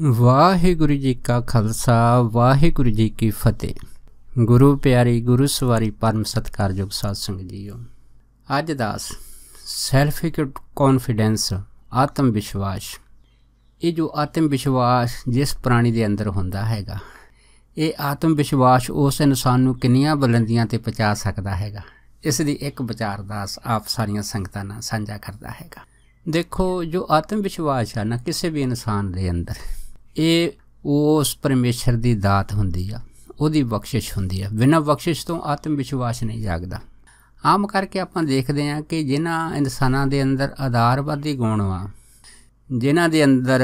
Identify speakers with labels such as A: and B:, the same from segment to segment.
A: ਵਾਹਿਗੁਰੂ ਜੀ ਕਾ ਖਾਲਸਾ ਵਾਹਿਗੁਰੂ ਜੀ ਕੀ ਫਤਿਹ ਗੁਰੂ ਪਿਆਰੀ ਗੁਰੂ ਸਵਾਰੀ ਪਰਮ ਸਤਕਾਰਯੋਗ ਸਾਧ ਸੰਗਤ ਜੀਓ ਅੱਜ ਦਾਸ ਸੈਲਫ ਕੌਨਫੀਡੈਂਸ ਆਤਮ ਵਿਸ਼ਵਾਸ ਇਹ ਜੋ ਆਤਮ ਵਿਸ਼ਵਾਸ ਜਿਸ ਪ੍ਰਾਣੀ ਦੇ ਅੰਦਰ ਹੁੰਦਾ ਹੈਗਾ ਇਹ ਆਤਮ ਵਿਸ਼ਵਾਸ ਉਸ ਇਨਸਾਨ ਨੂੰ ਕਿੰਨੀਆਂ ਬੁਲੰਦੀਆਂ ਤੇ ਪਹੁੰਚਾ ਸਕਦਾ ਹੈਗਾ ਇਸ ਦੀ ਇੱਕ ਵਿਚਾਰ ਦਾਸ ਆਪ ਸਾਰੀਆਂ ਸੰਗਤਾਂ ਨਾਲ ਸਾਂਝਾ ਕਰਦਾ ਹੈਗਾ ਦੇਖੋ ਜੋ ਆਤਮ ਵਿਸ਼ਵਾਸ ਹੈ ਨਾ ਕਿਸੇ ਵੀ ਇਨਸਾਨ ਦੇ ਅੰਦਰ ਇਹ ਉਸ ਪਰਮੇਸ਼ਰ ਦੀ ਦਾਤ ਹੁੰਦੀ ਆ ਉਹਦੀ ਬਖਸ਼ਿਸ਼ ਹੁੰਦੀ ਆ ਬਿਨਾਂ ਬਖਸ਼ਿਸ਼ ਤੋਂ ਆਤਮ ਵਿਸ਼ਵਾਸ ਨਹੀਂ ਜਾਗਦਾ ਆਮ ਕਰਕੇ ਆਪਾਂ ਦੇਖਦੇ ਆ ਕਿ ਜਿਨ੍ਹਾਂ ਇਨਸਾਨਾਂ ਦੇ ਅੰਦਰ ਆਧਾਰਵਾਦੀ ਗੁਣ ਆ ਜਿਨ੍ਹਾਂ ਦੇ ਅੰਦਰ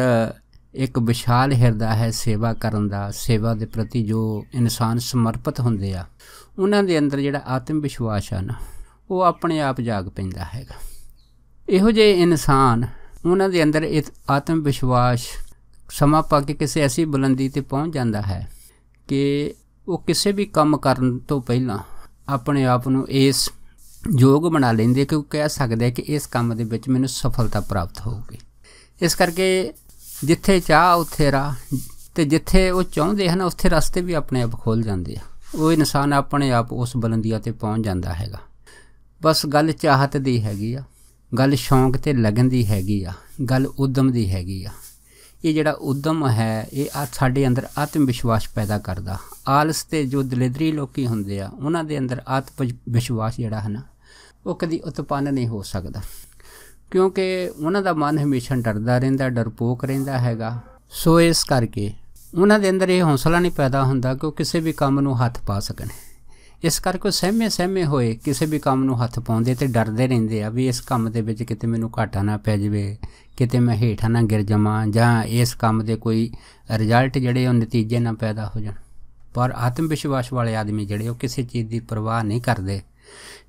A: ਇੱਕ ਵਿਸ਼ਾਲ ਹਿਰਦਾ ਹੈ ਸੇਵਾ ਕਰਨ ਦਾ ਸੇਵਾ ਦੇ ਪ੍ਰਤੀ ਜੋ ਇਨਸਾਨ ਸਮਰਪਿਤ ਹੁੰਦੇ ਆ ਉਹਨਾਂ ਦੇ ਅੰਦਰ ਜਿਹੜਾ ਆਤਮ ਵਿਸ਼ਵਾਸ ਆ ਨਾ ਉਹ ਆਪਣੇ ਆਪ ਜਾਗ ਪੈਂਦਾ ਹੈਗਾ ਇਹੋ ਜਿਹੇ ਇਨਸਾਨ ਉਹਨਾਂ ਦੇ ਅੰਦਰ ਆਤਮ ਵਿਸ਼ਵਾਸ ਸਮਾਂ ਪਾ ਕੇ ਕਿਸੇ ਐਸੀ ਬੁਲੰਦੀ ਤੇ ਪਹੁੰਚ ਜਾਂਦਾ ਹੈ ਕਿ ਉਹ ਕਿਸੇ ਵੀ ਕੰਮ ਕਰਨ ਤੋਂ ਪਹਿਲਾਂ ਆਪਣੇ ਆਪ ਨੂੰ ਇਸ ਯੋਗ ਬਣਾ ਲੈਂਦੇ ਕਿ ਉਹ ਕਹਿ ਸਕਦੇ ਕਿ ਇਸ ਕੰਮ ਦੇ ਵਿੱਚ ਮੈਨੂੰ ਸਫਲਤਾ ਪ੍ਰਾਪਤ ਹੋਊਗੀ ਇਸ ਕਰਕੇ ਜਿੱਥੇ ਚਾਹ ਉੱਥੇ ਰਾਹ ਤੇ ਜਿੱਥੇ ਉਹ ਚਾਹੁੰਦੇ ਹਨ ਉੱਥੇ ਰਸਤੇ ਵੀ ਆਪਣੇ ਆਪ ਖੁੱਲ ਜਾਂਦੇ ਆ ਉਹ ਇਨਸਾਨ ਆਪਣੇ ਆਪ ਉਸ ਬੁਲੰਦੀਆਂ ਤੇ ਪਹੁੰਚ ਜਾਂਦਾ ਹੈਗਾ ਬਸ ਗੱਲ ਚਾਹਤ ਦੀ ਹੈਗੀ ਆ ਗੱਲ ਸ਼ੌਂਕ ਤੇ ਲਗਨ ਦੀ ਹੈਗੀ ਆ ਗੱਲ ਉਦਮ ਦੀ ਹੈਗੀ ਆ ਇਹ ਜਿਹੜਾ ਉਦਮ ਹੈ ਇਹ ਆ ਸਾਡੇ ਅੰਦਰ ਆਤਮ ਵਿਸ਼ਵਾਸ ਪੈਦਾ ਕਰਦਾ ਆਲਸ ਤੇ ਜੋ ਦਲੇਦਰੀ ਲੋਕੀ ਹੁੰਦੇ ਆ ਉਹਨਾਂ ਦੇ ਅੰਦਰ ਆਤਮ ਵਿਸ਼ਵਾਸ ਜਿਹੜਾ ਹੈ ਨਾ ਉਹ ਕਦੀ ਉਤਪੰਨ ਨਹੀਂ ਹੋ ਸਕਦਾ ਕਿਉਂਕਿ ਉਹਨਾਂ ਦਾ ਮਨ ਹਮੇਸ਼ਾ ਡਰਦਾ ਰਹਿੰਦਾ ਡਰਪੋਕ ਰਹਿੰਦਾ ਹੈਗਾ ਸੋ ਇਸ ਕਰਕੇ ਉਹਨਾਂ ਦੇ ਅੰਦਰ ਇਹ ਹੌਸਲਾ ਨਹੀਂ ਪੈਦਾ ਹੁੰਦਾ ਕਿ ਉਹ ਕਿਸੇ ਵੀ ਕੰਮ ਨੂੰ ਹੱਥ ਪਾ ਸਕਣ ਇਸ ਕਰਕੇ ਸਹਿਮੇ ਸਹਿਮੇ ਹੋਏ ਕਿਸੇ ਵੀ ਕੰਮ ਨੂੰ ਹੱਥ ਪਾਉਂਦੇ ਤੇ ਡਰਦੇ ਰਹਿੰਦੇ ਆ ਵੀ ਇਸ ਕੰਮ ਦੇ ਵਿੱਚ ਕਿਤੇ ਮੈਨੂੰ ਘਾਟਾ ਨਾ ਪੈ ਜਾਵੇ ਕਿਤੇ ਮੈਂ ਹੇਠਾਂ ਨਾ ਗਿਰ ਜਾਵਾਂ ਜਾਂ ਇਸ ਕੰਮ ਦੇ ਕੋਈ ਰਿਜ਼ਲਟ ਜਿਹੜੇ ਉਹ ਨਤੀਜੇ ਨਾ ਪੈਦਾ ਹੋ ਜਾਣ ਪਰ ਆਤਮ ਵਿਸ਼ਵਾਸ ਵਾਲੇ ਆਦਮੀ ਜਿਹੜੇ ਉਹ ਕਿਸੇ ਚੀਜ਼ ਦੀ ਪਰਵਾਹ ਨਹੀਂ ਕਰਦੇ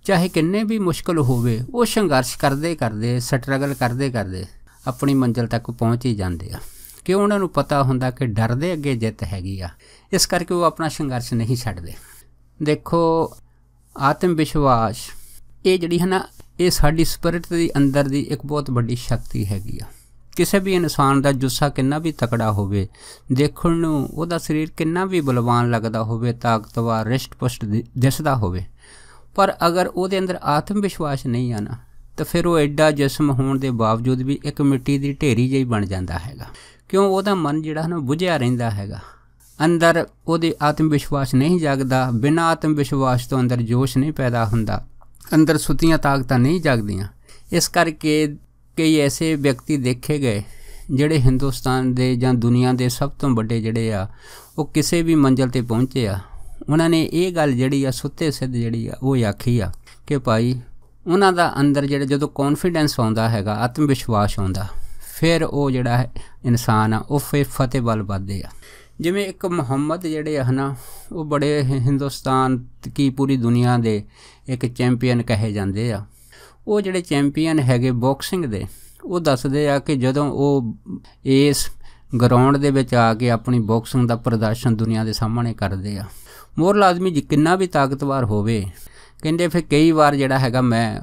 A: ਚਾਹੇ ਕਿੰਨੇ ਵੀ ਮੁਸ਼ਕਲ ਹੋਵੇ ਉਹ ਸੰਘਰਸ਼ ਕਰਦੇ ਕਰਦੇ ਸਟਰਗਲ ਕਰਦੇ ਕਰਦੇ ਆਪਣੀ ਮੰਜ਼ਿਲ ਤੱਕ ਪਹੁੰਚ ਹੀ ਜਾਂਦੇ ਆ ਕਿਉਂ ਉਹਨਾਂ ਨੂੰ ਪਤਾ ਹੁੰਦਾ ਕਿ ਡਰ ਦੇ ਅੱਗੇ ਜਿੱਤ ਹੈਗੀ ਆ ਇਸ ਕਰਕੇ ਉਹ ਆਪਣਾ ਸੰਘਰਸ਼ ਨਹੀਂ ਛੱਡਦੇ ਦੇਖੋ ਆਤਮ ਵਿਸ਼ਵਾਸ ਇਹ ਜਿਹੜੀ ਹੈ ਨਾ ਇਹ ਸਾਡੀ ਸਪਿਰਿਟ ਦੇ ਅੰਦਰ ਦੀ ਇੱਕ ਬਹੁਤ ਵੱਡੀ ਸ਼ਕਤੀ ਹੈਗੀ ਆ ਕਿਸੇ ਵੀ ਇਨਸਾਨ ਦਾ ਜੁੱਸਾ ਕਿੰਨਾ ਵੀ ਤਕੜਾ ਹੋਵੇ ਦੇਖਣ ਨੂੰ ਉਹਦਾ ਸਰੀਰ ਕਿੰਨਾ ਵੀ ਬਲਵਾਨ ਲੱਗਦਾ ਹੋਵੇ ਤਾਕਤਵਰ ਰਿਸ਼ਟ-ਪੁਸ਼ਟ ਦਿਸਦਾ ਹੋਵੇ ਪਰ ਅਗਰ ਉਹਦੇ ਅੰਦਰ ਆਤਮ ਵਿਸ਼ਵਾਸ ਨਹੀਂ ਨਾ ਤਾਂ ਫਿਰ ਉਹ ਐਡਾ ਜਿਸਮ ਹੋਣ ਦੇ ਬਾਵਜੂਦ ਵੀ ਇੱਕ ਮਿੱਟੀ ਦੀ ਢੇਰੀ ਜਿਹੀ ਬਣ ਜਾਂਦਾ ਹੈਗਾ ਕਿਉਂ ਉਹਦਾ ਮਨ ਜਿਹੜਾ ਹਨ ਬੁਝਿਆ ਰਹਿੰਦਾ ਹੈਗਾ ਅੰਦਰ ਉਹਦੇ ਆਤਮ ਵਿਸ਼ਵਾਸ ਨਹੀਂ ਜਾਗਦਾ ਬਿਨਾਂ ਆਤਮ ਵਿਸ਼ਵਾਸ ਤੋਂ ਅੰਦਰ ਜੋਸ਼ ਨਹੀਂ ਪੈਦਾ ਹੁੰਦਾ ਅੰਦਰ ਸੁੱਤੀਆਂ ਤਾਕਤਾਂ ਨਹੀਂ ਜਾਗਦੀਆਂ ਇਸ ਕਰਕੇ ਕਈ ਐਸੇ ਵਿਅਕਤੀ ਦੇਖੇ ਗਏ ਜਿਹੜੇ ਹਿੰਦੁਸਤਾਨ ਦੇ ਜਾਂ ਦੁਨੀਆ ਦੇ ਸਭ ਤੋਂ ਵੱਡੇ ਜਿਹੜੇ ਆ ਉਹ ਕਿਸੇ ਵੀ ਮੰਜ਼ਲ ਤੇ ਪਹੁੰਚੇ ਆ ਉਹਨਾਂ ਨੇ ਇਹ ਗੱਲ ਜਿਹੜੀ ਆ ਸੁੱਤੇ ਸਿੱਧ ਜਿਹੜੀ ਆ ਉਹ ਆਖੀ ਆ ਕਿ ਭਾਈ ਉਹਨਾਂ ਦਾ ਅੰਦਰ ਜਿਹੜਾ ਜਦੋਂ ਕੌਨਫੀਡੈਂਸ ਆਉਂਦਾ ਹੈਗਾ ਆਤਮ ਵਿਸ਼ਵਾਸ ਆਉਂਦਾ ਫਿਰ ਉਹ ਜਿਹੜਾ ਇਨਸਾਨ ਆ ਉਹ ਫੇ ਫਤਿਹ ਵੱਲ ਵੱਧਦੇ ਆ ਜਿਵੇਂ ਇੱਕ ਮੁਹੰਮਦ ਜਿਹੜੇ ਹਨ ਉਹ ਬੜੇ ਹਿੰਦੁਸਤਾਨ ਕੀ ਪੂਰੀ ਦੁਨੀਆ ਦੇ ਇੱਕ ਚੈਂਪੀਅਨ ਕਹੇ ਜਾਂਦੇ ਆ ਉਹ ਜਿਹੜੇ ਚੈਂਪੀਅਨ ਹੈਗੇ ਬਾਕਸਿੰਗ ਦੇ ਉਹ ਦੱਸਦੇ ਆ ਕਿ ਜਦੋਂ ਉਹ ਇਸ ਗਰਾਊਂਡ ਦੇ ਵਿੱਚ ਆ ਕੇ ਆਪਣੀ ਬਾਕਸਿੰਗ ਦਾ ਪ੍ਰਦਰਸ਼ਨ ਦੁਨੀਆ ਦੇ ਸਾਹਮਣੇ ਕਰਦੇ ਆ ਮੋਰ ਲਾਜ਼ਮੀ ਜੀ ਕਿੰਨਾ ਵੀ ਤਾਕਤਵਰ ਹੋਵੇ ਕਹਿੰਦੇ ਫਿਰ ਕਈ ਵਾਰ ਜਿਹੜਾ ਹੈਗਾ ਮੈਂ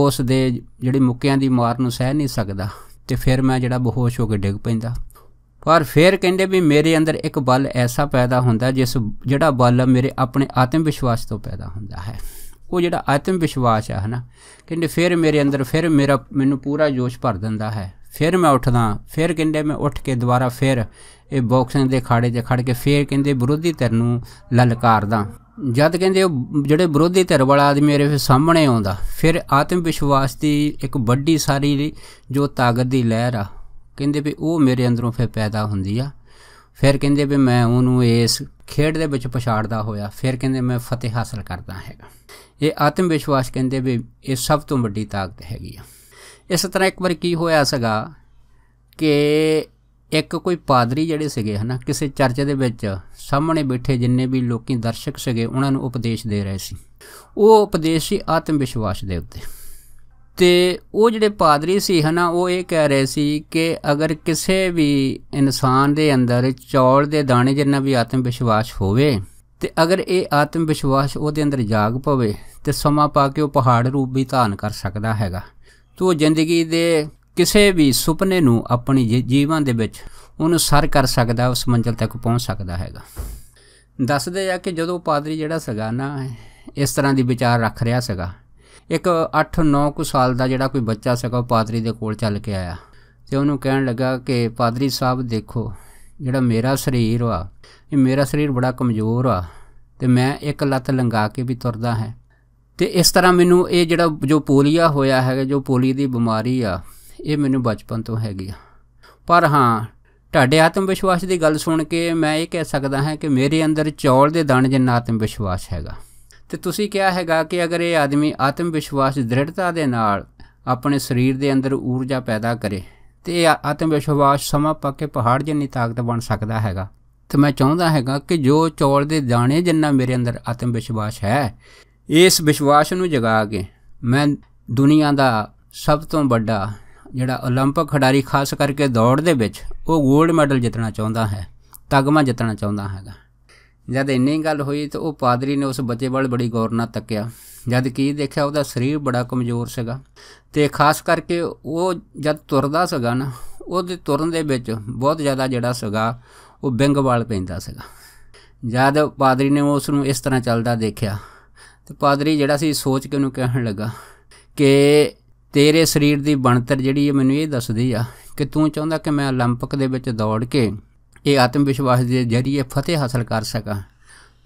A: ਉਸ ਦੇ ਜਿਹੜੇ ਮੁੱਕਿਆਂ ਦੀ ਮਾਰ ਨੂੰ ਸਹਿ ਨਹੀਂ ਸਕਦਾ ਤੇ ਫਿਰ ਮੈਂ ਜਿਹੜਾ ਬਹੋਸ਼ ਹੋ ਕੇ ਡਿੱਗ ਪੈਂਦਾ ਪਰ ਫਿਰ ਕਹਿੰਦੇ ਵੀ ਮੇਰੇ ਅੰਦਰ ਇੱਕ ਬਲ ਐਸਾ ਪੈਦਾ ਹੁੰਦਾ ਜਿਸ ਜਿਹੜਾ ਬਲ ਮੇਰੇ ਆਪਣੇ ਆਤਮ ਵਿਸ਼ਵਾਸ ਤੋਂ ਪੈਦਾ ਹੁੰਦਾ ਹੈ ਉਹ ਜਿਹੜਾ ਆਤਮ ਵਿਸ਼ਵਾਸ ਆ ਹਨਾ ਕਹਿੰਦੇ ਫਿਰ ਮੇਰੇ ਅੰਦਰ ਫਿਰ ਮੇਰਾ ਮੈਨੂੰ ਪੂਰਾ ਜੋਸ਼ ਭਰ ਦਿੰਦਾ ਹੈ ਫਿਰ ਮੈਂ ਉੱਠਦਾ ਫਿਰ ਕਹਿੰਦੇ ਮੈਂ ਉੱਠ ਕੇ ਦੁਬਾਰਾ ਫਿਰ ਇਹ ਬਾਕਸਿੰਗ ਦੇ ਖਾੜੇ 'ਚ ਖੜ ਕੇ ਫਿਰ ਕਹਿੰਦੇ ਵਿਰੋਧੀ ਧਿਰ ਨੂੰ ਲਲਕਾਰਦਾ ਜਦ ਕਹਿੰਦੇ ਉਹ ਜਿਹੜੇ ਵਿਰੋਧੀ ਧਿਰ ਵਾਲਾ ਆਦਮੀ ਮੇਰੇ ਸਾਹਮਣੇ ਆਉਂਦਾ ਫਿਰ ਆਤਮ ਵਿਸ਼ਵਾਸ ਦੀ ਇੱਕ ਵੱਡੀ ਸਾਰੀ ਜੋ ਤਾਕਤ ਦੀ ਲਹਿਰ ਆ ਕਹਿੰਦੇ ਵੀ ਉਹ ਮੇਰੇ ਅੰਦਰੋਂ ਫਿਰ ਪੈਦਾ ਹੁੰਦੀ ਆ ਫਿਰ ਕਹਿੰਦੇ ਵੀ ਮੈਂ ਉਹਨੂੰ ਇਸ ਖੇਡ ਦੇ ਵਿੱਚ ਪਛਾੜਦਾ ਹੋਇਆ ਫਿਰ ਕਹਿੰਦੇ ਮੈਂ ਫਤਿਹ ਹਾਸਲ ਕਰਦਾ ਹੈਗਾ ਇਹ ਆਤਮ ਵਿਸ਼ਵਾਸ ਕਹਿੰਦੇ ਵੀ ਇਹ ਸਭ ਤੋਂ ਵੱਡੀ ਤਾਕਤ ਹੈਗੀ ਆ ਇਸ ਤਰ੍ਹਾਂ ਇੱਕ ਵਾਰ ਕੀ ਹੋਇਆ ਸੀਗਾ ਕਿ ਇੱਕ ਕੋਈ ਪਾਦਰੀ ਜਿਹੜੇ ਸੀਗੇ ਹਨਾ ਕਿਸੇ ਚਰਚ ਦੇ ਵਿੱਚ ਸਾਹਮਣੇ ਬੈਠੇ ਜਿੰਨੇ ਵੀ ਲੋਕੀ ਦਰਸ਼ਕ ਸੀਗੇ ਉਹਨਾਂ ਨੂੰ ਉਪਦੇਸ਼ ਦੇ ਰਹੇ ਸੀ ਉਹ ਉਪਦੇਸ਼ ਸੀ ਆਤਮ ਵਿਸ਼ਵਾਸ ਦੇ ਉੱਤੇ ਤੇ ਉਹ ਜਿਹੜੇ ਪਾਦਰੀ ਸੀ ਹਨਾ ਉਹ ਇਹ ਕਹਿ ਰਹੇ ਸੀ ਕਿ ਅਗਰ ਕਿਸੇ ਵੀ ਇਨਸਾਨ ਦੇ ਅੰਦਰ ਚੌਲ ਦੇ ਦਾਣੇ ਜਿੰਨਾ ਵੀ ਆਤਮ ਵਿਸ਼ਵਾਸ ਹੋਵੇ ਤੇ ਅਗਰ ਇਹ ਆਤਮ ਵਿਸ਼ਵਾਸ ਉਹਦੇ ਅੰਦਰ ਜਾਗ ਪਵੇ ਤੇ ਸਮਾਂ ਪਾ ਕੇ ਉਹ ਪਹਾੜ ਰੂਪ ਵੀ ਧਾਰਨ ਕਰ ਸਕਦਾ ਹੈਗਾ ਤੋ ਜ਼ਿੰਦਗੀ ਦੇ ਕਿਸੇ ਵੀ ਸੁਪਨੇ ਨੂੰ ਆਪਣੀ ਜੀਵਨ ਦੇ ਵਿੱਚ ਉਹਨੂੰ ਸਰ ਕਰ ਸਕਦਾ ਉਸ ਮੰਜ਼ਲ ਤੱਕ ਪਹੁੰਚ ਸਕਦਾ ਹੈਗਾ ਦੱਸਦੇ ਆ ਕਿ ਜਦੋਂ ਪਾਦਰੀ ਜਿਹੜਾ ਸਗਾਨਾ ਇਸ ਤਰ੍ਹਾਂ ਦੀ ਵਿਚਾਰ ਰੱਖ ਰਿਹਾ ਸੀਗਾ ਇੱਕ 8-9 ਕੁ ਸਾਲ ਦਾ ਜਿਹੜਾ ਕੋਈ ਬੱਚਾ ਸੀਗਾ ਉਹ ਪਾਦਰੀ ਦੇ ਕੋਲ ਚੱਲ ਕੇ ਆਇਆ ਤੇ ਉਹਨੂੰ ਕਹਿਣ ਲੱਗਾ ਕਿ ਪਾਦਰੀ ਸਾਹਿਬ ਦੇਖੋ ਜਿਹੜਾ ਮੇਰਾ ਸਰੀਰ ਆ ਇਹ ਮੇਰਾ ਸਰੀਰ ਬੜਾ ਕਮਜ਼ੋਰ ਆ ਤੇ ਮੈਂ ਇੱਕ ਲੱਤ ਲੰਗਾ ਕੇ ਵੀ ਤੁਰਦਾ ਹਾਂ ਤੇ ਇਸ ਤਰ੍ਹਾਂ ਮੈਨੂੰ ਇਹ ਜਿਹੜਾ ਜੋ ਪੋਲੀਆ ਹੋਇਆ ਹੈਗਾ ਜੋ ਪੋਲੀ ਦੀ ਬਿਮਾਰੀ ਆ ਇਹ ਮੈਨੂੰ ਬਚਪਨ ਤੋਂ ਹੈਗੀ ਆ ਪਰ ਹਾਂ ਤੁਹਾਡੇ ਆਤਮ ਵਿਸ਼ਵਾਸ ਦੀ ਗੱਲ ਸੁਣ ਕੇ ਮੈਂ ਇਹ ਕਹਿ ਸਕਦਾ ਹਾਂ ਕਿ ਮੇਰੇ ਅੰਦਰ ਚੌਲ ਦੇ ਦਾਣੇ ਜਿੰਨਾ ਆਤਮ ਵਿਸ਼ਵਾਸ ਹੈਗਾ ਤੇ ਤੁਸੀਂ ਕਿਹਾ ਹੈਗਾ ਕਿ ਅਗਰ ਇਹ ਆਦਮੀ ਆਤਮ ਵਿਸ਼ਵਾਸ ਦ੍ਰਿੜਤਾ ਦੇ ਨਾਲ ਆਪਣੇ ਸਰੀਰ ਦੇ ਅੰਦਰ ਊਰਜਾ ਪੈਦਾ ਕਰੇ ਤੇ ਇਹ ਆਤਮ ਵਿਸ਼ਵਾਸ ਸਮਾਂ ਪਾ ਕੇ ਪਹਾੜ ਜਿੰਨੀ ਤਾਕਤ ਬਣ ਸਕਦਾ ਹੈਗਾ ਤੇ ਮੈਂ ਚਾਹੁੰਦਾ ਹੈਗਾ ਕਿ ਜੋ ਚੌਲ ਦੇ ਦਾਣੇ ਜਿੰਨਾ ਮੇਰੇ ਅੰਦਰ ਆਤਮ ਵਿਸ਼ਵਾਸ ਹੈ ਇਸ ਵਿਸ਼ਵਾਸ ਨੂੰ ਜਗਾ ਕੇ ਮੈਂ ਦੁਨੀਆ ਦਾ ਸਭ ਤੋਂ ਵੱਡਾ ਜਿਹੜਾ 올림픽 ਖਿਡਾਰੀ ਖਾਸ ਕਰਕੇ ਦੌੜ ਦੇ ਵਿੱਚ ਉਹ 골ਡ ਮੈਡਲ ਜਿੱਤਣਾ ਚਾਹੁੰਦਾ ਹੈ ਤਗਮਾ ਜਿੱਤਣਾ ਚਾਹੁੰਦਾ ਹੈਗਾ ਜਦ ਇੰਨੀ ਗੱਲ ਹੋਈ ਤਾਂ ਉਹ ਪਾਦਰੀ ਨੇ ਉਸ ਬੱਚੇ ਵੱਲ ਬੜੀ ਗੌਰ ਨਾਲ ਤੱਕਿਆ ਜਦ ਕੀ ਦੇਖਿਆ ਉਹਦਾ ਸਰੀਰ ਬੜਾ ਕਮਜ਼ੋਰ ਸੀਗਾ ਤੇ ਖਾਸ ਕਰਕੇ ਉਹ ਜਦ ਤੁਰਦਾ ਸੀਗਾ ਨਾ ਉਹਦੇ ਤੁਰਨ ਦੇ ਵਿੱਚ ਬਹੁਤ ਜ਼ਿਆਦਾ ਜਿਹੜਾ ਸੀਗਾ ਉਹ ਬਿੰਗ ਵਾਲ ਪੈਂਦਾ ਸੀਗਾ ਜਦ ਪਾਦਰੀ ਨੇ ਉਸ ਨੂੰ ਇਸ ਤਰ੍ਹਾਂ ਚੱਲਦਾ ਦੇਖਿਆ ਤੇ ਪਾਦਰੀ ਜਿਹੜਾ ਸੀ ਸੋਚ ਕੇ ਉਹਨੂੰ ਕਹਿਣ ਲੱਗਾ ਕਿ ਤੇਰੇ ਸਰੀਰ ਦੀ ਬਣਤਰ ਜਿਹੜੀ ਹੈ ਮੈਨੂੰ ਇਹ ਦੱਸਦੀ ਆ ਕਿ ਤੂੰ ਚਾਹੁੰਦਾ ਕਿ ਮੈਂ 올림픽 ਦੇ ਵਿੱਚ ਦੌੜ ਕੇ ਇਹ ਆਤਮ ਵਿਸ਼ਵਾਸ ਦੇ ਜ਼ਰੀਏ ਫਤਿਹ ਹਾਸਲ ਕਰ ਸਕਾਂ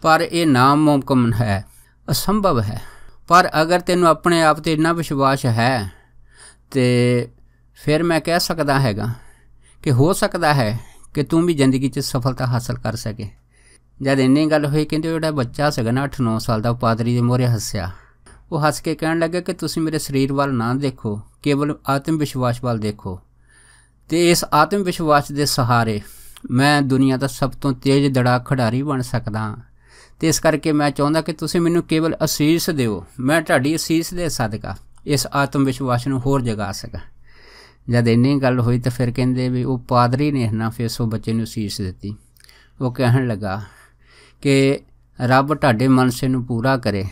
A: ਪਰ ਇਹ ਨਾਮੁਮਕਿਨ ਹੈ ਅਸੰਭਵ ਹੈ ਪਰ ਅਗਰ ਤੈਨੂੰ ਆਪਣੇ ਆਪ ਤੇ ਇੰਨਾ ਵਿਸ਼ਵਾਸ ਹੈ ਤੇ ਫਿਰ ਮੈਂ ਕਹਿ ਸਕਦਾ ਹੈਗਾ ਕਿ ਹੋ ਸਕਦਾ ਹੈ ਕਿ ਤੂੰ ਵੀ ਜ਼ਿੰਦਗੀ 'ਚ ਸਫਲਤਾ ਹਾਸਲ ਕਰ ਸਕੇ ਜਦ ਇੰਨੀ ਗੱਲ ਹੋਈ ਕਹਿੰਦੇ ਜਿਹੜਾ ਬੱਚਾ ਸੀਗਾ ਨਾ 8-9 ਸਾਲ ਦਾ ਪਾਦਰੀ ਦੇ ਮੋਹਰੇ ਹੱਸਿਆ ਉਹ ਹੱਸ ਕੇ ਕਹਿਣ ਲੱਗਾ ਕਿ ਤੁਸੀਂ ਮੇਰੇ ਸਰੀਰ ਵੱਲ ਨਾ ਦੇਖੋ ਕੇਵਲ ਆਤਮ ਵਿਸ਼ਵਾਸ ਵੱਲ ਦੇਖੋ ਤੇ ਇਸ ਆਤਮ ਵਿਸ਼ਵਾਸ ਦੇ ਸਹਾਰੇ ਮੈਂ ਦੁਨੀਆ ਦਾ ਸਭ ਤੋਂ ਤੇਜ਼ ਦੜਾ ਖਿਡਾਰੀ ਬਣ ਸਕਦਾ ਤੇ ਇਸ ਕਰਕੇ ਮੈਂ ਚਾਹੁੰਦਾ ਕਿ ਤੁਸੀਂ ਮੈਨੂੰ ਕੇਵਲ ਅਸੀਸ ਦਿਓ ਮੈਂ ਤੁਹਾਡੀ ਅਸੀਸ ਦੇ ਸਦਕਾ ਇਸ ਆਤਮ ਵਿਸ਼ਵਾਸ ਨੂੰ ਹੋਰ ਜਗਾ ਸਕਾਂ ਜਦ ਇੰਨੀ ਗੱਲ ਹੋਈ ਤਾਂ ਫਿਰ ਕਹਿੰਦੇ ਵੀ ਉਹ ਪਾਦਰੀ ਨੇ ਨਾ ਫਿਰ ਸੋ ਬੱਚੇ ਨੂੰ ਅਸੀਸ ਦਿੱਤੀ ਉਹ ਕਹਿਣ ਲੱਗਾ ਕਿ ਰੱਬ ਤੁਹਾਡੇ ਮਨਸੇ ਨੂੰ ਪੂਰਾ ਕਰੇ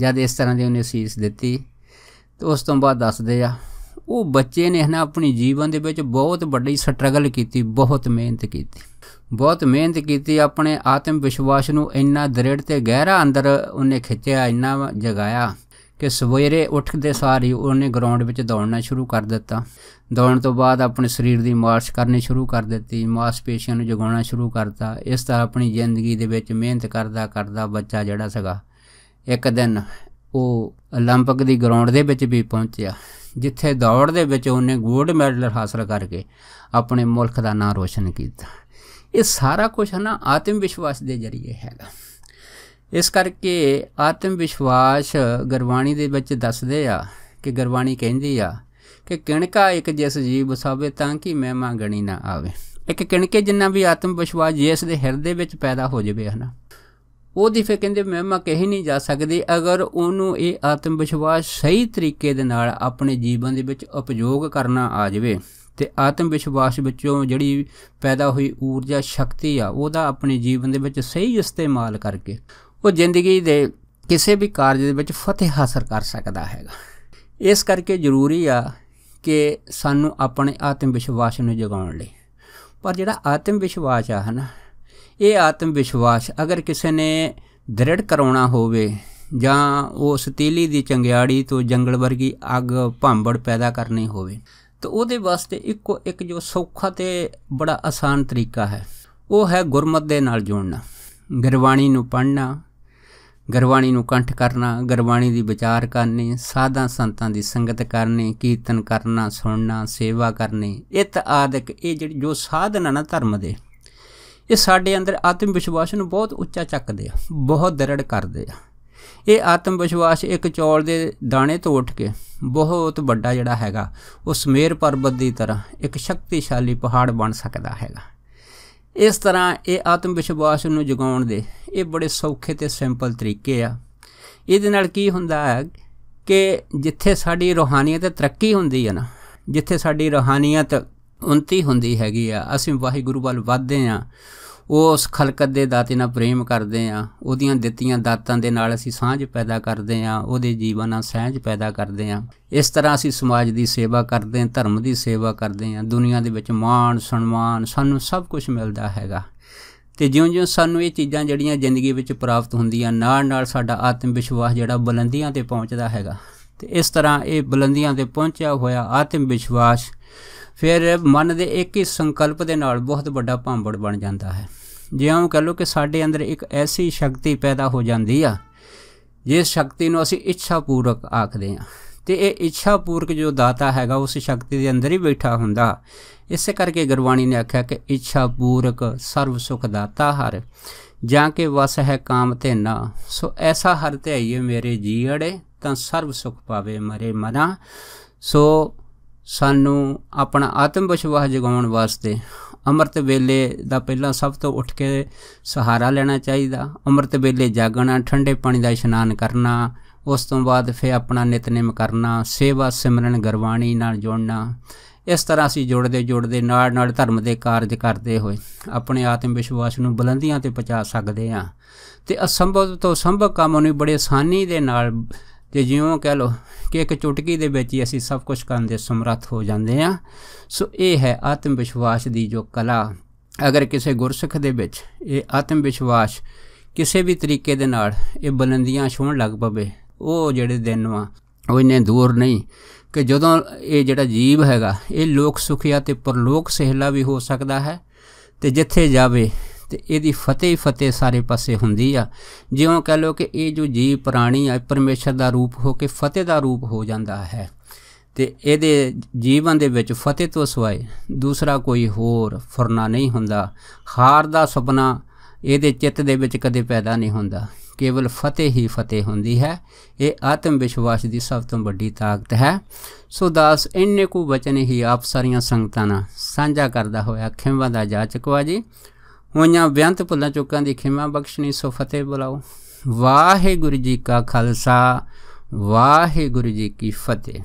A: ਜਦ ਇਸ ਤਰ੍ਹਾਂ ਦੀ ਉਹਨੇ ਅਸੀਸ ਦਿੱਤੀ ਤੇ ਉਸ ਤੋਂ ਬਾਅਦ ਦੱਸਦੇ ਆ ਉਹ ਬੱਚੇ ਨੇ ਹਨਾ ਆਪਣੀ ਜੀਵਨ ਦੇ ਵਿੱਚ ਬਹੁਤ ਵੱਡੀ ਸਟਰਗਲ ਕੀਤੀ ਬਹੁਤ ਮਿਹਨਤ ਕੀਤੀ ਬਹੁਤ ਮਿਹਨਤ ਕੀਤੀ ਆਪਣੇ ਆਤਮ ਵਿਸ਼ਵਾਸ ਨੂੰ ਇੰਨਾ ਦ੍ਰਿੜ ਤੇ ਗਹਿਰਾ ਅੰਦਰ ਉਹਨੇ ਖਿੱਚਿਆ ਇੰਨਾ ਜਗਾਇਆ ਕਿ ਸਵੇਰੇ ਉੱਠਦੇ ਸਾਰ ਹੀ ਉਹਨੇ ਗਰਾਊਂਡ ਵਿੱਚ ਦੌੜਨਾ ਸ਼ੁਰੂ ਕਰ ਦਿੱਤਾ ਦੌੜਨ ਤੋਂ ਬਾਅਦ ਆਪਣੇ ਸਰੀਰ ਦੀ ਮਾਰਸ਼ ਕਰਨੀ ਸ਼ੁਰੂ ਕਰ ਦਿੱਤੀ ਮਾਸਪੇਸ਼ੀਆਂ ਨੂੰ ਜਗਾਉਣਾ ਸ਼ੁਰੂ ਕਰਤਾ ਇਸ ਤਰ੍ਹਾਂ ਆਪਣੀ ਜ਼ਿੰਦਗੀ ਦੇ ਵਿੱਚ ਮਿਹਨਤ ਕਰਦਾ ਕਰਦਾ ਬੱਚਾ ਜਿਹੜਾ ਸਗਾ ਇੱਕ ਦਿਨ ਉਹ 올림픽 ਦੀ ਗਰਾਊਂਡ ਦੇ ਵਿੱਚ ਵੀ ਪਹੁੰਚਿਆ ਜਿੱਥੇ ਦੌੜ ਦੇ ਵਿੱਚ ਉਹਨੇ 골ਡ ਮੈਡਲ ਹਾਸਲ ਕਰਕੇ ਆਪਣੇ ਮੁਲਕ ਦਾ ਨਾਮ ਰੋਸ਼ਨ ਕੀਤਾ ਇਹ ਸਾਰਾ ਕੁਝ ਹਨਾ ਨਾ ਆਤਮ ਵਿਸ਼ਵਾਸ ਦੇ ਜ਼ਰੀਏ ਹੈਗਾ ਇਸ ਕਰਕੇ ਆਤਮ ਵਿਸ਼ਵਾਸ ਗਰਵਾਣੀ ਦੇ ਵਿੱਚ ਦੱਸਦੇ ਆ ਕਿ ਗਰਵਾਣੀ ਕਹਿੰਦੀ ਆ ਕਿ ਕਿਣਕਾ ਇੱਕ ਜਿਸ ਜੀਵ ਸਾਵੇ ਤਾਂ ਕਿ ਮਹਿਮਾ ਗਣੀ ਨਾ ਆਵੇ ਇੱਕ ਕਿਣਕੇ ਜਿੰਨਾ ਵੀ ਆਤਮ ਵਿਸ਼ਵਾਸ ਜਿਸ ਦੇ ਹਿਰਦੇ ਵਿੱਚ ਪੈਦਾ ਹੋ ਜਵੇ ਹਨਾ ਉਹਦੀ ਫੇ ਕਹਿੰਦੇ ਮਹਿਮਾ ਕਹੀ ਨਹੀਂ ਜਾ ਸਕਦੀ ਅਗਰ ਉਹਨੂੰ ਇਹ ਆਤਮ ਵਿਸ਼ਵਾਸ ਸਹੀ ਤਰੀਕੇ ਦੇ ਨਾਲ ਆਪਣੇ ਜੀਵਨ ਦੇ ਵਿੱਚ ਉਪਯੋਗ ਕਰਨਾ ਆ ਜਾਵੇ ਤੇ ਆਤਮ ਵਿਸ਼ਵਾਸ ਵਿੱਚੋਂ ਜਿਹੜੀ ਪੈਦਾ ਹੋਈ ਊਰਜਾ ਸ਼ਕਤੀ ਆ ਉਹਦਾ ਆਪਣੇ ਜੀਵਨ ਦੇ ਵਿੱਚ ਸਹੀ ਇਸਤੇਮਾਲ ਕਰਕੇ ਉਹ ਜ਼ਿੰਦਗੀ ਦੇ ਕਿਸੇ ਵੀ ਕਾਰਜ ਦੇ ਵਿੱਚ ਫਤਿਹ ਹਾਸਲ ਕਰ ਸਕਦਾ ਹੈਗਾ ਇਸ ਕਰਕੇ ਜ਼ਰੂਰੀ ਆ ਕਿ ਸਾਨੂੰ ਆਪਣੇ ਆਤਮ ਵਿਸ਼ਵਾਸ ਨੂੰ ਜਗਾਉਣ ਲਈ ਪਰ ਜਿਹੜਾ ਆਤਮ ਵਿਸ਼ਵਾਸ ਆ ਹਨਾ ਇਹ ਆਤਮ ਵਿਸ਼ਵਾਸ ਅਗਰ ਕਿਸੇ ਨੇ ਦ੍ਰਿੜ ਕਰਾਉਣਾ ਹੋਵੇ ਜਾਂ ਉਸ ਤੀਲੀ ਦੀ ਚੰਗਿਆੜੀ ਤੋਂ ਜੰਗਲ ਵਰਗੀ ਅੱਗ ਭਾਂਬੜ ਪੈਦਾ ਕਰਨੀ ਹੋਵੇ ਤਾਂ ਉਹਦੇ ਵਾਸਤੇ ਇੱਕੋ ਇੱਕ ਜੋ ਸੌਖਾ ਤੇ ਬੜਾ ਆਸਾਨ ਤਰੀਕਾ ਹੈ ਉਹ ਹੈ ਗੁਰਮਤ ਦੇ ਨਾਲ ਜੁੜਨਾ ਗੁਰਬਾਣੀ ਨੂੰ ਪੜ੍ਹਨਾ ਗੁਰਬਾਣੀ ਨੂੰ ਕੰਠ ਕਰਨਾ ਗੁਰਬਾਣੀ ਦੀ ਵਿਚਾਰ ਕਰਨੀ ਸਾਧਾਂ ਸੰਤਾਂ ਦੀ ਸੰਗਤ ਕਰਨੀ ਕੀਰਤਨ ਕਰਨਾ ਸੁਣਨਾ ਸੇਵਾ ਕਰਨੀ ਇਤ ਆਦਿਕ ਇਹ ਜਿਹੜੀ ਜੋ ਸਾਧਨ ਨਾ ਧਰਮ ਦੇ ਇਹ ਸਾਡੇ ਅੰਦਰ ਆਤਮ ਵਿਸ਼ਵਾਸ ਨੂੰ ਬਹੁਤ ਉੱਚਾ ਚੱਕਦੇ ਆ ਬਹੁਤ ਦਰੜ ਕਰਦੇ ਆ ਇਹ ਆਤਮ ਵਿਸ਼ਵਾਸ ਇੱਕ ਚੌਲ ਦੇ ਦਾਣੇ ਤੋਂ ਉੱਠ ਕੇ ਬਹੁਤ ਵੱਡਾ ਜਿਹੜਾ ਹੈਗਾ ਉਹ ਸਮੇਰ ਪਰਬਤ ਦੀ ਤਰ੍ਹਾਂ ਇੱਕ ਸ਼ਕਤੀਸ਼ਾਲੀ ਪਹਾੜ ਬਣ ਸਕਦਾ ਹੈਗਾ ਇਸ ਤਰ੍ਹਾਂ ਇਹ ਆਤਮ ਵਿਸ਼ਵਾਸ ਨੂੰ ਜਗਾਉਣ ਦੇ ਇਹ ਬੜੇ ਸੌਖੇ ਤੇ ਸਿੰਪਲ ਤਰੀਕੇ ਆ ਇਹਦੇ ਨਾਲ ਕੀ ਹੁੰਦਾ ਹੈ ਕਿ ਜਿੱਥੇ ਸਾਡੀ ਰੋਹਾਨੀਅਤ ਤਰੱਕੀ ਹੁੰਦੀ ਹੈ ਨਾ ਜਿੱਥੇ ਸਾਡੀ ਰੋਹਾਨੀਅਤ ਉਨਤੀ ਹੁੰਦੀ ਹੈਗੀ ਆ ਅਸੀਂ ਵਾਹਿਗੁਰੂ ਵੱਲ ਵਧਦੇ ਆ ਉਸ ਖਲਕਤ ਦੇ ਦਾਤੇ ਨਾਲ ਪ੍ਰੇਮ ਕਰਦੇ ਆ ਉਹਦੀਆਂ ਦਿੱਤੀਆਂ ਦਾਤਾਂ ਦੇ ਨਾਲ ਅਸੀਂ ਸਾਂਝ ਪੈਦਾ ਕਰਦੇ ਆ ਉਹਦੇ ਜੀਵਨ ਨਾਲ ਸਾਂਝ ਪੈਦਾ ਕਰਦੇ ਆ ਇਸ ਤਰ੍ਹਾਂ ਅਸੀਂ ਸਮਾਜ ਦੀ ਸੇਵਾ ਕਰਦੇ ਆ ਧਰਮ ਦੀ ਸੇਵਾ ਕਰਦੇ ਆ ਦੁਨੀਆ ਦੇ ਵਿੱਚ ਮਾਣ ਸਨਮਾਨ ਸਾਨੂੰ ਸਭ ਕੁਝ ਮਿਲਦਾ ਹੈਗਾ ਤੇ ਜਿਉਂ-ਜਿਉਂ ਸਾਨੂੰ ਇਹ ਚੀਜ਼ਾਂ ਜਿਹੜੀਆਂ ਜ਼ਿੰਦਗੀ ਵਿੱਚ ਪ੍ਰਾਪਤ ਹੁੰਦੀਆਂ ਨਾਲ-ਨਾਲ ਸਾਡਾ ਆਤਮ ਵਿਸ਼ਵਾਸ ਜਿਹੜਾ ਬੁਲੰਦੀਆਂ ਤੇ ਪਹੁੰਚਦਾ ਹੈਗਾ ਤੇ ਇਸ ਤਰ੍ਹਾਂ ਇਹ ਬੁਲੰਦੀਆਂ ਤੇ ਪਹੁੰਚਿਆ ਹੋਇਆ ਆਤਮ ਵਿਸ਼ਵਾਸ ਫਿਰ ਮਨ ਦੇ ਇੱਕ ਹੀ ਸੰਕਲਪ ਦੇ ਨਾਲ ਬਹੁਤ ਵੱਡਾ ਭਾਂਬੜ ਬਣ ਜਾਂਦਾ ਹੈ ਜਿਵੇਂ ਕਹ ਲਓ ਕਿ ਸਾਡੇ ਅੰਦਰ ਇੱਕ ਐਸੀ ਸ਼ਕਤੀ ਪੈਦਾ ਹੋ ਜਾਂਦੀ ਆ ਜਿਸ ਸ਼ਕਤੀ ਨੂੰ ਅਸੀਂ ਇੱਛਾ ਪੂਰਕ ਆਖਦੇ ਆ ਤੇ ਇਹ ਇੱਛਾ ਪੂਰਕ ਜੋ ਦਾਤਾ ਹੈਗਾ ਉਸ ਸ਼ਕਤੀ ਦੇ ਅੰਦਰ ਹੀ ਬੈਠਾ ਹੁੰਦਾ ਇਸੇ ਕਰਕੇ ਗੁਰਬਾਣੀ ਨੇ ਆਖਿਆ ਕਿ ਇੱਛਾ ਪੂਰਕ ਸਰਵ ਸੁਖ ਦਾਤਾ ਹਰ ਜਾਂ ਕਿ ਵਸ ਹੈ ਕਾਮ ਤੇ ਨਾ ਸੋ ਐਸਾ ਹਰ ਧਿਆਈਏ ਮੇਰੇ ਜੀਅੜੇ ਤਾਂ ਸਰਵ ਸੁਖ ਪਾਵੇ ਮਰੇ ਮਨਾ ਸੋ ਸਾਨੂੰ ਆਪਣਾ ਆਤਮ ਵਿਸ਼ਵਾਸ ਜਗਾਉਣ ਵਾਸਤੇ ਅੰਮ੍ਰਿਤ ਵੇਲੇ ਦਾ ਪਹਿਲਾਂ ਸਭ ਤੋਂ ਉੱਠ ਕੇ ਸਹਾਰਾ ਲੈਣਾ ਚਾਹੀਦਾ ਅੰਮ੍ਰਿਤ ਵੇਲੇ ਜਾਗਣਾ ਠੰਡੇ ਪਾਣੀ ਦਾ ਇਸ਼ਨਾਨ ਕਰਨਾ ਉਸ ਤੋਂ ਬਾਅਦ ਫੇ ਆਪਣਾ ਨਿਤਨੇਮ ਕਰਨਾ ਸੇਵਾ ਸਿਮਰਨ ਗਰਵਾਣੀ ਨਾਲ ਜੁੜਨਾ ਇਸ ਤਰ੍ਹਾਂ ਅਸੀਂ ਜੁੜਦੇ ਜੁੜਦੇ ਨਾਲ ਨਾਲ ਧਰਮ ਦੇ ਕਾਰਜ ਕਰਦੇ ਹੋਏ ਆਪਣੇ ਆਤਮ ਵਿਸ਼ਵਾਸ ਨੂੰ ਬੁਲੰਦੀਆਂ ਤੇ ਪਹੁੰਚਾ ਸਕਦੇ ਹਾਂ ਤੇ ਅਸੰਭਵ ਤੋਂ ਸੰਭਵ ਕੰਮ ਨੂੰ ਬੜੇ ਆਸਾਨੀ ਦੇ ਨਾਲ ਤੇ ਜਿਉਂ ਕਹਿ ਲੋ ਕਿ ਇੱਕ ਚੁਟਕੀ ਦੇ ਵਿੱਚ ਹੀ ਅਸੀਂ ਸਭ ਕੁਝ ਕਰਨ ਦੇ ਸਮਰੱਥ ਹੋ ਜਾਂਦੇ ਆ ਸੋ ਇਹ ਹੈ ਆਤਮ ਵਿਸ਼ਵਾਸ ਦੀ ਜੋ ਕਲਾ ਅਗਰ ਕਿਸੇ ਗੁਰਸਿੱਖ ਦੇ ਵਿੱਚ ਇਹ ਆਤਮ ਵਿਸ਼ਵਾਸ ਕਿਸੇ ਵੀ ਤਰੀਕੇ ਦੇ ਨਾਲ ਇਹ ਬਲੰਦੀਆਂ ਛੋਣ ਲੱਗ ਪਵੇ ਉਹ ਜਿਹੜੇ ਦਿਨ ਆ ਉਹ ਇੰਨੇ ਦੂਰ ਨਹੀਂ ਕਿ ਜਦੋਂ ਇਹ ਜਿਹੜਾ ਜੀਵ ਹੈਗਾ ਇਹ ਲੋਕ ਸੁਖਿਆ ਤੇ ਪਰਲੋਕ ਸਹਿਲਾ ਵੀ ਹੋ ਸਕਦਾ ਹੈ ਤੇ ਜਿੱਥੇ ਜਾਵੇ ਤੇ ਇਹਦੀ ਫਤਿਹ ਫਤਿਹ ਸਾਰੇ ਪਾਸੇ ਹੁੰਦੀ ਆ ਜਿਉਂ ਕਹ ਲੋ ਕਿ ਇਹ ਜੋ ਜੀਵ ਪ੍ਰਾਣੀ ਆ ਪਰਮੇਸ਼ਰ ਦਾ ਰੂਪ ਹੋ ਕੇ ਫਤਿਹ ਦਾ ਰੂਪ ਹੋ ਜਾਂਦਾ ਹੈ ਤੇ ਇਹਦੇ ਜੀਵਨ ਦੇ ਵਿੱਚ ਫਤਿਹ ਤੋਂ ਸਿਵਾਏ ਦੂਸਰਾ ਕੋਈ ਹੋਰ ਫੁਰਨਾ ਨਹੀਂ ਹੁੰਦਾ ਹਾਰ ਦਾ ਸੁਪਨਾ ਇਹਦੇ ਚਿੱਤ ਦੇ ਵਿੱਚ ਕਦੇ ਪੈਦਾ ਨਹੀਂ ਹੁੰਦਾ ਕੇਵਲ ਫਤਿਹ ਹੀ ਫਤਿਹ ਹੁੰਦੀ ਹੈ ਇਹ ਆਤਮ ਵਿਸ਼ਵਾਸ ਦੀ ਸਭ ਤੋਂ ਵੱਡੀ ਤਾਕਤ ਹੈ ਸੋ ਦਾਸ ਇੰਨੇ ਕੋ ਬਚਨ ਹੀ ਆਪ ਸਾਰੀਆਂ ਸੰਗਤਾਂ ਨਾਲ ਸਾਂਝਾ ਕਰਦਾ ਹੋਇਆ ਖਿਮਵਾ ਦਾ ਜਾ ਜੀ ਹੋਈਆਂ ਬਿਆੰਤ ਭੁੱਲਾਂ ਚੁੱਕਾਂ ਦੀ ਖਿਮਾ ਬਖਸ਼ਣੀ ਸੋ ਫਤਿਹ ਬੁਲਾਓ ਵਾਹਿਗੁਰੂ ਜੀ ਕਾ ਖਾਲਸਾ ਵਾਹਿਗੁਰੂ ਜੀ ਕੀ ਫਤਿਹ